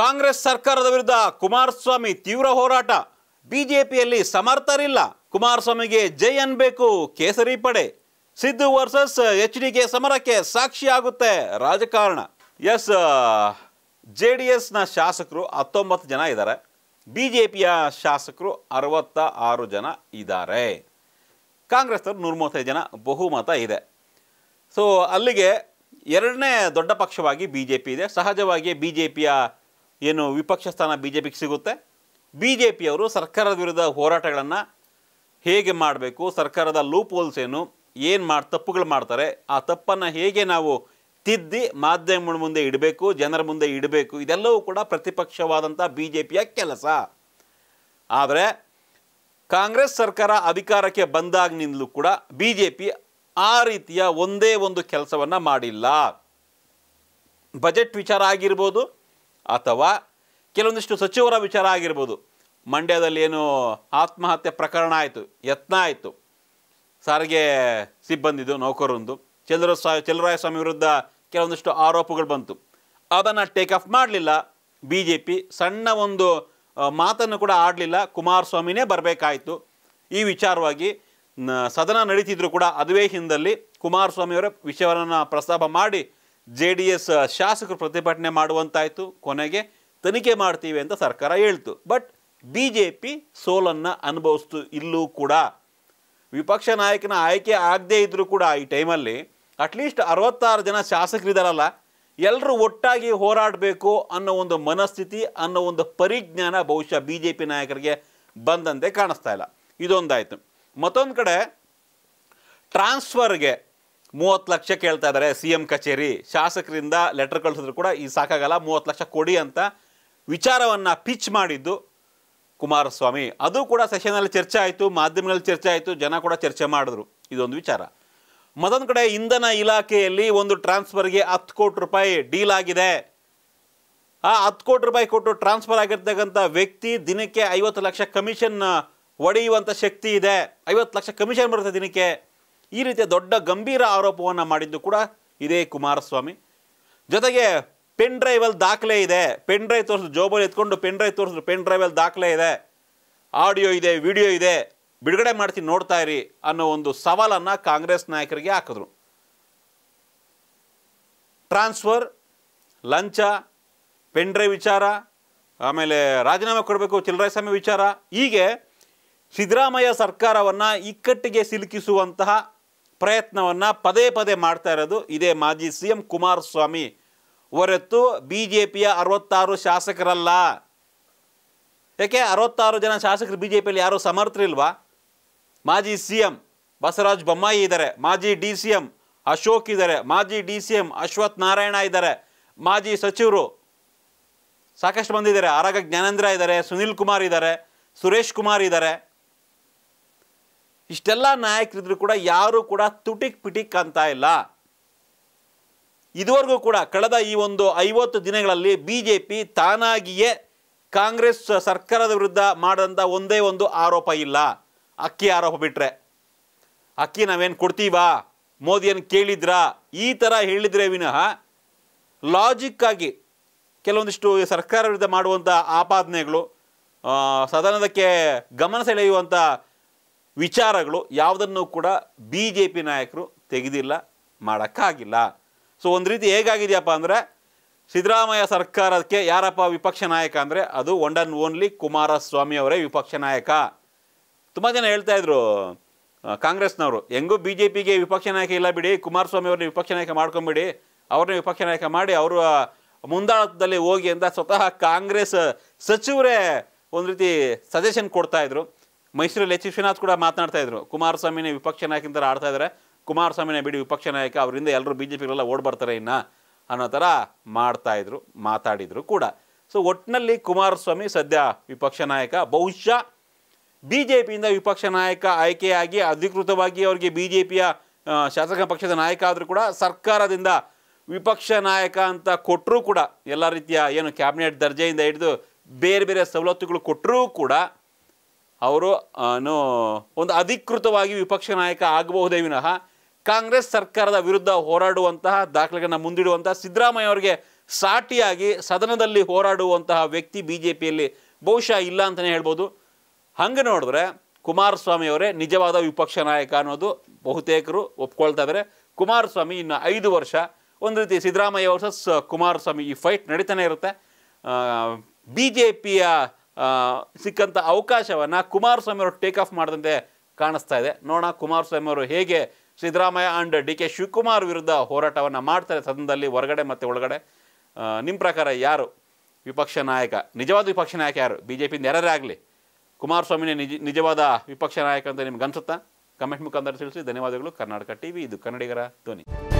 ಕಾಂಗ್ರೆಸ್ ಸರ್ಕಾರದ ವಿರುದ್ಧ ಕುಮಾರಸ್ವಾಮಿ ತೀವ್ರ ಹೋರಾಟ ಬಿಜೆಪಿಯಲ್ಲಿ ಸಮರ್ಥರಿಲ್ಲ ಕುಮಾರಸ್ವಾಮಿಗೆ ಜೈ ಅನ್ಬೇಕು ಕೇಸರಿ ಪಡೆ ಸಿದ್ದು ವರ್ಸಸ್ ಎಚ್ ಕೆ ಸಮರಕ್ಕೆ ಸಾಕ್ಷಿಯಾಗುತ್ತೆ ರಾಜಕಾರಣ ಎಸ್ ಜೆ ಡಿ ಎಸ್ನ ಶಾಸಕರು ಹತ್ತೊಂಬತ್ತು ಜನ ಇದ್ದಾರೆ ಬಿ ಜೆ ಪಿಯ ಶಾಸಕರು ಅರವತ್ತ ಆರು ಜನ ಇದ್ದಾರೆ ಕಾಂಗ್ರೆಸ್ನವರು ನೂರ ಮೂವತ್ತೈದು ಜನ ಬಹುಮತ ಇದೆ ಸೊ ಅಲ್ಲಿಗೆ ಎರಡನೇ ದೊಡ್ಡ ಪಕ್ಷವಾಗಿ ಬಿ ಜೆ ಪಿ ಇದೆ ಸಹಜವಾಗಿಯೇ ಬಿ ಜೆ ಪಿಯ ಏನು ವಿಪಕ್ಷ ಸ್ಥಾನ ಬಿ ಜೆ ಪಿಗೆ ಸಿಗುತ್ತೆ ಬಿ ಜೆ ಪಿಯವರು ಸರ್ಕಾರದ ವಿರುದ್ಧ ಹೋರಾಟಗಳನ್ನು ಹೇಗೆ ಮಾಡಬೇಕು ಸರ್ಕಾರದ ಲೂಪ್ ಹೋಲ್ಸ್ ಏನು ಏನು ಮಾಡಿ ತಪ್ಪುಗಳು ಮಾಡ್ತಾರೆ ಆ ತಪ್ಪನ್ನು ಹೇಗೆ ನಾವು ತಿದ್ದಿ ಮಾಧ್ಯಮಗಳ ಮುಂದೆ ಇಡಬೇಕು ಜನರ ಮುಂದೆ ಇಡಬೇಕು ಇದೆಲ್ಲವೂ ಕೂಡ ಪ್ರತಿಪಕ್ಷವಾದಂಥ ಬಿ ಜೆ ಪಿಯ ಕೆಲಸ ಆದರೆ ಕಾಂಗ್ರೆಸ್ ಸರ್ಕಾರ ಅಧಿಕಾರಕ್ಕೆ ಬಂದಾಗಿನಿಂದಲೂ ಕೂಡ ಬಿ ಜೆ ಪಿ ಆ ರೀತಿಯ ಒಂದೇ ಒಂದು ಕೆಲಸವನ್ನು ಮಾಡಿಲ್ಲ ಬಜೆಟ್ ವಿಚಾರ ಆಗಿರ್ಬೋದು ಅಥವಾ ಕೆಲವೊಂದಿಷ್ಟು ಸಚಿವರ ವಿಚಾರ ಆಗಿರ್ಬೋದು ಮಂಡ್ಯದಲ್ಲಿ ಏನು ಆತ್ಮಹತ್ಯೆ ಪ್ರಕರಣ ಆಯಿತು ಯತ್ನ ಆಯಿತು ಸಾರಿಗೆ ಸಿಬ್ಬಂದಿದು ನೌಕರರಂದು ಚಂದ್ರ ಚಲರಾಯಸ್ವಾಮಿ ವಿರುದ್ಧ ಕೆಲವೊಂದಿಷ್ಟು ಆರೋಪಗಳು ಬಂತು ಅದನ್ನು ಟೇಕ್ ಆಫ್ ಮಾಡಲಿಲ್ಲ ಬಿ ಜೆ ಪಿ ಸಣ್ಣ ಒಂದು ಮಾತನ್ನು ಕೂಡ ಆಡಲಿಲ್ಲ ಕುಮಾರಸ್ವಾಮಿನೇ ಬರಬೇಕಾಯಿತು ಈ ವಿಚಾರವಾಗಿ ಸದನ ನಡೀತಿದ್ರು ಕೂಡ ಅದುವೇ ಹಿಂದಲ್ಲಿ ಕುಮಾರಸ್ವಾಮಿಯವರ ವಿಷಯವನ್ನು ಪ್ರಸ್ತಾಪ ಮಾಡಿ ಜೆ ಡಿ ಎಸ್ ಶಾಸಕರು ಪ್ರತಿಭಟನೆ ಮಾಡುವಂತಾಯಿತು ಕೊನೆಗೆ ತನಿಖೆ ಮಾಡ್ತೀವಿ ಅಂತ ಸರ್ಕಾರ ಹೇಳ್ತು ಬಟ್ ಬಿ ಜೆ ಪಿ ಸೋಲನ್ನು ಅನುಭವಿಸ್ತು ಇಲ್ಲೂ ಕೂಡ ವಿಪಕ್ಷ ನಾಯಕನ ಆಯ್ಕೆ ಆಗದೇ ಇದ್ದರೂ ಕೂಡ ಈ ಟೈಮಲ್ಲಿ ಅಟ್ಲೀಸ್ಟ್ ಅರವತ್ತಾರು ಜನ ಶಾಸಕರಿದ್ದಾರಲ್ಲ ಎಲ್ಲರೂ ಒಟ್ಟಾಗಿ ಹೋರಾಡಬೇಕು ಅನ್ನೋ ಒಂದು ಮನಸ್ಥಿತಿ ಅನ್ನೋ ಒಂದು ಪರಿಜ್ಞಾನ ಬಹುಶಃ ಬಿ ಜೆ ಪಿ ನಾಯಕರಿಗೆ ಬಂದಂತೆ ಕಾಣಿಸ್ತಾ ಇಲ್ಲ ಇದೊಂದಾಯಿತು ಮತ್ತೊಂದು ಕಡೆ ಟ್ರಾನ್ಸ್ಫರ್ಗೆ ಮೂವತ್ತು ಲಕ್ಷ ಕೇಳ್ತಾ ಇದ್ದಾರೆ ಸಿ ಎಂ ಕಚೇರಿ ಶಾಸಕರಿಂದ ಲೆಟರ್ ಕಳಿಸಿದ್ರು ಕೂಡ ಈ ಸಾಕಾಗಲ್ಲ ಮೂವತ್ತು ಲಕ್ಷ ಕೊಡಿ ಅಂತ ವಿಚಾರವನ್ನು ಪಿಚ್ ಮಾಡಿದ್ದು ಕುಮಾರಸ್ವಾಮಿ ಅದು ಕೂಡ ಸೆಷನಲ್ಲಿ ಚರ್ಚೆ ಆಯಿತು ಮಾಧ್ಯಮಗಳಲ್ಲಿ ಚರ್ಚೆ ಆಯಿತು ಜನ ಕೂಡ ಚರ್ಚೆ ಮಾಡಿದ್ರು ಇದೊಂದು ವಿಚಾರ ಮತ್ತೊಂದು ಕಡೆ ಇಂಧನ ಇಲಾಖೆಯಲ್ಲಿ ಒಂದು ಟ್ರಾನ್ಸ್ಫರ್ಗೆ ಹತ್ತು ಕೋಟಿ ರೂಪಾಯಿ ಡೀಲ್ ಆಗಿದೆ ಆ ಹತ್ತು ಕೋಟಿ ರೂಪಾಯಿ ಕೊಟ್ಟು ಟ್ರಾನ್ಸ್ಫರ್ ಆಗಿರ್ತಕ್ಕಂಥ ವ್ಯಕ್ತಿ ದಿನಕ್ಕೆ ಐವತ್ತು ಲಕ್ಷ ಕಮಿಷನ್ ಒಡೆಯುವಂಥ ಶಕ್ತಿ ಇದೆ ಐವತ್ತು ಲಕ್ಷ ಕಮಿಷನ್ ಬರುತ್ತೆ ದಿನಕ್ಕೆ ಈ ರೀತಿಯ ದೊಡ್ಡ ಗಂಭೀರ ಆರೋಪವನ್ನು ಮಾಡಿದ್ದು ಕೂಡ ಇದೇ ಕುಮಾರಸ್ವಾಮಿ ಜೊತೆಗೆ ಪೆನ್ ಡ್ರೈವಲ್ಲಿ ದಾಖಲೆ ಇದೆ ಪೆನ್ ಡ್ರೈವ್ ತೋರಿಸಿದ್ರು ಜೋಬಲ್ಲಿ ಎತ್ಕೊಂಡು ಪೆನ್ ಡ್ರೈವ್ ತೋರಿಸಿದ್ರು ಪೆನ್ ಡ್ರೈವಲ್ಲಿ ದಾಖಲೆ ಇದೆ ಆಡಿಯೋ ಇದೆ ವಿಡಿಯೋ ಇದೆ ಬಿಡುಗಡೆ ಮಾಡ್ತೀನಿ ನೋಡ್ತಾ ಇರಿ ಅನ್ನೋ ಒಂದು ಸವಾಲನ್ನು ಕಾಂಗ್ರೆಸ್ ನಾಯಕರಿಗೆ ಹಾಕಿದ್ರು ಟ್ರಾನ್ಸ್ಫರ್ ಲಂಚ ಪೆನ್ ಡ್ರೈವ್ ವಿಚಾರ ಆಮೇಲೆ ರಾಜೀನಾಮೆ ಕೊಡಬೇಕು ಚಿಲ್ಲರಾಯಸ್ವಾಮಿ ವಿಚಾರ ಹೀಗೆ ಸಿದ್ದರಾಮಯ್ಯ ಸರ್ಕಾರವನ್ನು ಇಕ್ಕಟ್ಟಿಗೆ ಸಿಲುಕಿಸುವಂತಹ ಪ್ರಯತ್ನವನ್ನು ಪದೇ ಪದೇ ಮಾಡ್ತಾ ಇರೋದು ಇದೇ ಮಾಜಿ ಸಿ ಎಂ ಕುಮಾರಸ್ವಾಮಿ ಹೊರತು ಬಿ ಜೆ ಪಿಯ ಅರವತ್ತಾರು ಶಾಸಕರಲ್ಲ ಯಾಕೆ ಅರವತ್ತಾರು ಜನ ಶಾಸಕರು ಬಿ ಜೆ ಪಿಯಲ್ಲಿ ಯಾರೂ ಸಮರ್ಥರಿಲ್ವಾ ಮಾಜಿ ಸಿ ಎಂ ಬಸವರಾಜ್ ಬೊಮ್ಮಾಯಿ ಇದ್ದಾರೆ ಮಾಜಿ ಡಿ ಸಿ ಎಂ ಅಶೋಕ್ ಇದ್ದಾರೆ ಮಾಜಿ D C M Ashwath Narayana ಇದ್ದಾರೆ ಮಾಜಿ ಸಚಿವರು ಸಾಕಷ್ಟು ಮಂದಿ ಇದ್ದಾರೆ ಆರಾಗ ಜ್ಞಾನೇಂದ್ರ ಇದ್ದಾರೆ ಸುನೀಲ್ ಕುಮಾರ್ ಇದ್ದಾರೆ ಸುರೇಶ್ ಕುಮಾರ್ ಇದ್ದಾರೆ ಇಷ್ಟೆಲ್ಲ ನಾಯಕರಿದ್ರು ಕೂಡ ಯಾರೂ ಕೂಡ ತುಟಿಕ್ ಪಿಟಿಕ್ ಅಂತ ಇಲ್ಲ ಇದುವರೆಗೂ ಕೂಡ ಕಳೆದ ಈ ಒಂದು ಐವತ್ತು ದಿನಗಳಲ್ಲಿ ಬಿ ಜೆ ಪಿ ತಾನಾಗಿಯೇ ಕಾಂಗ್ರೆಸ್ ಸರ್ಕಾರದ ವಿರುದ್ಧ ಮಾಡಿದಂಥ ಒಂದೇ ಒಂದು ಆರೋಪ ಇಲ್ಲ ಅಕ್ಕಿ ಆರೋಪ ಬಿಟ್ಟರೆ ಅಕ್ಕಿ ನಾವೇನು ಕೊಡ್ತೀವಾ ಮೋದಿಯನ್ನು ಕೇಳಿದ್ರಾ ಈ ಥರ ಹೇಳಿದರೆ ವಿನಃ ಲಾಜಿಕ್ಕಾಗಿ ಕೆಲವೊಂದಿಷ್ಟು ಸರ್ಕಾರ ವಿರುದ್ಧ ಮಾಡುವಂಥ ಆಪಾದನೆಗಳು ಸದನದಕ್ಕೆ ಗಮನ ಸೆಳೆಯುವಂಥ ವಿಚಾರಗಳು ಯಾವುದನ್ನು ಕೂಡ ಬಿ ಜೆ ಪಿ ನಾಯಕರು ತೆಗೆದಿಲ್ಲ ಮಾಡೋಕ್ಕಾಗಿಲ್ಲ ಸೊ ಒಂದು ರೀತಿ ಹೇಗಾಗಿದೆಯಪ್ಪ ಅಂದರೆ ಸಿದ್ದರಾಮಯ್ಯ ಸರ್ಕಾರಕ್ಕೆ ಯಾರಪ್ಪ ವಿಪಕ್ಷ ನಾಯಕ ಅಂದರೆ ಅದು ಒನ್ ಆ್ಯಂಡ್ ಓನ್ಲಿ ಕುಮಾರಸ್ವಾಮಿ ಅವರೇ ವಿಪಕ್ಷ ನಾಯಕ ತುಂಬ ಜನ ಹೇಳ್ತಾಯಿದ್ರು ಕಾಂಗ್ರೆಸ್ನವರು ಹೆಂಗೂ ಬಿ ಜೆ ಪಿಗೆ ವಿಪಕ್ಷ ನಾಯಕ ಇಲ್ಲ ಬಿಡಿ ಕುಮಾರಸ್ವಾಮಿ ಅವ್ರನ್ನ ವಿಪಕ್ಷ ನಾಯಕ ಮಾಡ್ಕೊಂಬಿಡಿ ಅವ್ರನ್ನ ವಿಪಕ್ಷ ನಾಯಕ ಮಾಡಿ ಅವರು ಮುಂದಾಳದಲ್ಲಿ ಹೋಗಿ ಅಂತ ಸ್ವತಃ ಕಾಂಗ್ರೆಸ್ ಸಚಿವರೇ ಒಂದು ರೀತಿ ಸಜೆಷನ್ ಕೊಡ್ತಾಯಿದ್ರು ಮೈಸೂರಲ್ಲಿ ಎಚ್ ವಿಶ್ವನಾಥ್ ಕೂಡ ಮಾತನಾಡ್ತಾ ಇದ್ರು ಕುಮಾರಸ್ವಾಮಿನೇ ವಿಪಕ್ಷ ನಾಯಕ ಅಂತ ಆಡ್ತಾ ಇದ್ದಾರೆ ಕುಮಾರಸ್ವಾಮಿನೇ ಬಿಡಿ ವಿಪಕ್ಷ ನಾಯಕ ಅವರಿಂದ ಎಲ್ಲರೂ ಬಿ ಜೆ ಪಿಗಳೆಲ್ಲ ಓಡ್ ಬರ್ತಾರೆ ಇನ್ನು ಅನ್ನೋ ಥರ ಮಾಡ್ತಾಯಿದ್ರು ಮಾತಾಡಿದರು ಕೂಡ ಸೊ ಒಟ್ಟಿನಲ್ಲಿ ಕುಮಾರಸ್ವಾಮಿ ಸದ್ಯ ವಿಪಕ್ಷ ನಾಯಕ ಬಹುಶಃ ಬಿ ಜೆ ಪಿಯಿಂದ ವಿಪಕ್ಷ ನಾಯಕ ಆಯ್ಕೆಯಾಗಿ ಅಧಿಕೃತವಾಗಿ ಅವರಿಗೆ ಬಿ ಜೆ ಪಿಯ ಶಾಸಕ ಪಕ್ಷದ ನಾಯಕ ಆದರೂ ಕೂಡ ಸರ್ಕಾರದಿಂದ ವಿಪಕ್ಷ ನಾಯಕ ಅಂತ ಕೊಟ್ಟರೂ ಕೂಡ ಎಲ್ಲ ರೀತಿಯ ಏನು ಕ್ಯಾಬಿನೆಟ್ ದರ್ಜೆಯಿಂದ ಹಿಡಿದು ಬೇರೆ ಬೇರೆ ಸವಲತ್ತುಗಳು ಕೊಟ್ಟರೂ ಕೂಡ ಅವರು ಒಂದು ಅಧಿಕೃತವಾಗಿ ವಿಪಕ್ಷ ನಾಯಕ ಆಗಬಹುದೇ ವಿನಃ ಕಾಂಗ್ರೆಸ್ ಸರ್ಕಾರದ ವಿರುದ್ಧ ಹೋರಾಡುವಂತಹ ದಾಖಲೆಗಳನ್ನು ಮುಂದಿಡುವಂತಹ ಸಿದ್ದರಾಮಯ್ಯ ಅವರಿಗೆ ಸಾಟಿಯಾಗಿ ಸದನದಲ್ಲಿ ಹೋರಾಡುವಂತಹ ವ್ಯಕ್ತಿ ಬಿ ಜೆ ಪಿಯಲ್ಲಿ ಬಹುಶಃ ಇಲ್ಲ ಅಂತಲೇ ಹೇಳ್ಬೋದು ಹಂಗೆ ನೋಡಿದ್ರೆ ಕುಮಾರಸ್ವಾಮಿ ಅವರೇ ನಿಜವಾದ ವಿಪಕ್ಷ ನಾಯಕ ಅನ್ನೋದು ಬಹುತೇಕರು ಒಪ್ಕೊಳ್ತಾ ಇದ್ದಾರೆ ಕುಮಾರಸ್ವಾಮಿ ಇನ್ನು ಐದು ವರ್ಷ ಒಂದು ರೀತಿ ಸಿದ್ದರಾಮಯ್ಯ ವರ್ಸಸ್ ಕುಮಾರಸ್ವಾಮಿ ಈ ಫೈಟ್ ನಡೀತಾನೆ ಇರುತ್ತೆ ಬಿ ಜೆ ಪಿಯ ಸಿಕ್ಕಂಥ ಅವಕಾಶವನ್ನು ಕುಮಾರಸ್ವಾಮಿ ಅವರು ಟೇಕ್ ಆಫ್ ಮಾಡಿದಂತೆ ಕಾಣಿಸ್ತಾ ಇದೆ ನೋಡೋಣ ಕುಮಾರಸ್ವಾಮಿ ಅವರು ಹೇಗೆ Siddaramaiah and D K Shivakumar ವಿರುದ್ಧ ಹೋರಾಟವನ್ನು ಮಾಡ್ತಾರೆ ಸದನದಲ್ಲಿ ಹೊರಗಡೆ ಮತ್ತು ಒಳಗಡೆ ನಿಮ್ಮ ಪ್ರಕಾರ ಯಾರು ವಿಪಕ್ಷ ನಾಯಕ ನಿಜವಾದ ವಿಪಕ್ಷ ನಾಯಕ ಯಾರು ಬಿ ಜೆ ಪಿಯಿಂದ ಯಾರೇ ಆಗಲಿ ಕುಮಾರಸ್ವಾಮಿನೇ ನಿಜ ನಿಜವಾದ ವಿಪಕ್ಷ ನಾಯಕ ಅಂತ ನಿಮ್ಗೆ ಅನಿಸುತ್ತಾ ಕಮೆಂಟ್ ಮುಖಾಂತರ ತಿಳಿಸಿ ಧನ್ಯವಾದಗಳು ಕರ್ನಾಟಕ ಟಿ ವಿ ಇದು ಕನ್ನಡಿಗರ ಧ್ವನಿ